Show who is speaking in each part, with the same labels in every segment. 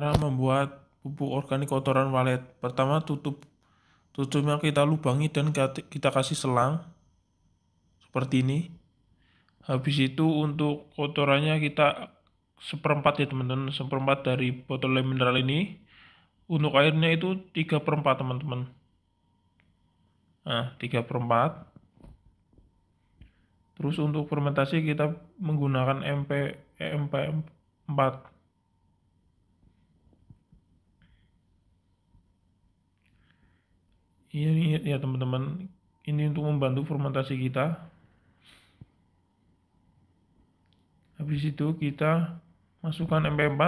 Speaker 1: Cara membuat pupuk organik kotoran walet. Pertama tutup tutupnya kita lubangi dan kita kasih selang seperti ini. Habis itu untuk kotorannya kita seperempat ya teman-teman, seperempat dari botol mineral ini. Untuk airnya itu tiga perempat teman-teman. Nah, tiga perempat. Terus untuk fermentasi kita menggunakan MP, MP 4 ini iya ya teman-teman ini untuk membantu fermentasi kita habis itu kita masukkan MP4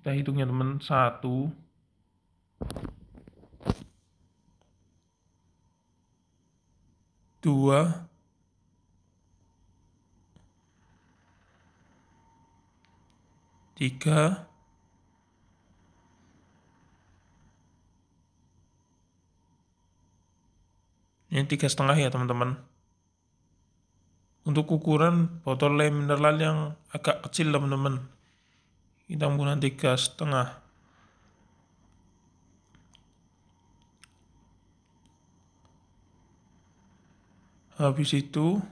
Speaker 1: kita hitungnya teman satu dua tiga Ini tiga setengah ya teman-teman. Untuk ukuran botol lem mineral yang agak kecil teman-teman. Kita menggunakan tiga setengah. Habis itu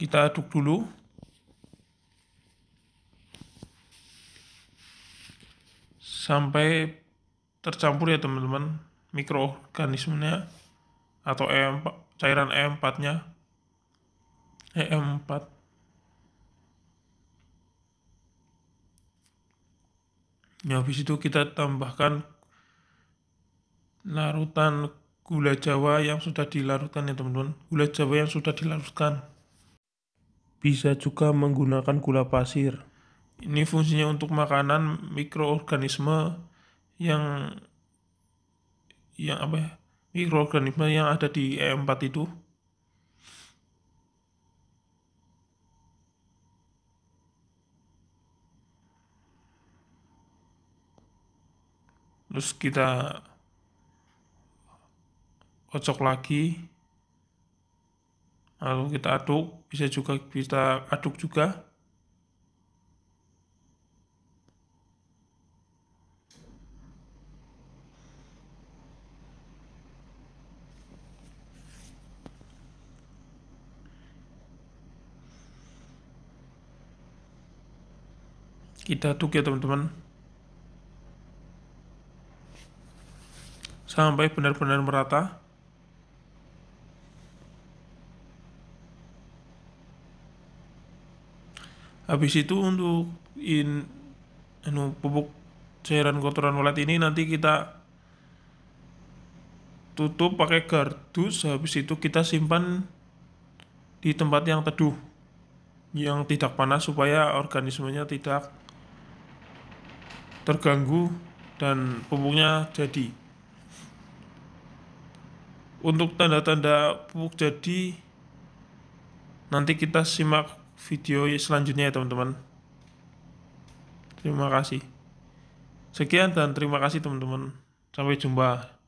Speaker 1: kita aduk dulu sampai tercampur ya teman-teman mikroorganismenya atau E4, cairan E4-nya. EM4. Eh, ya, habis itu kita tambahkan larutan gula jawa yang sudah dilarutkan ya teman-teman. Gula jawa yang sudah dilarutkan. Bisa juga menggunakan gula pasir. Ini fungsinya untuk makanan mikroorganisme yang yang apa mikroorganisme ya? yang ada di E4 itu terus kita kocok lagi lalu kita aduk bisa juga kita aduk juga kita tuk ya teman-teman sampai benar-benar merata habis itu untuk in anu pupuk cairan kotoran walet ini nanti kita tutup pakai kardus habis itu kita simpan di tempat yang teduh yang tidak panas supaya organismenya tidak terganggu dan pupuknya jadi. Untuk tanda-tanda pupuk jadi, nanti kita simak video selanjutnya ya teman-teman. Terima kasih. Sekian dan terima kasih teman-teman. Sampai jumpa.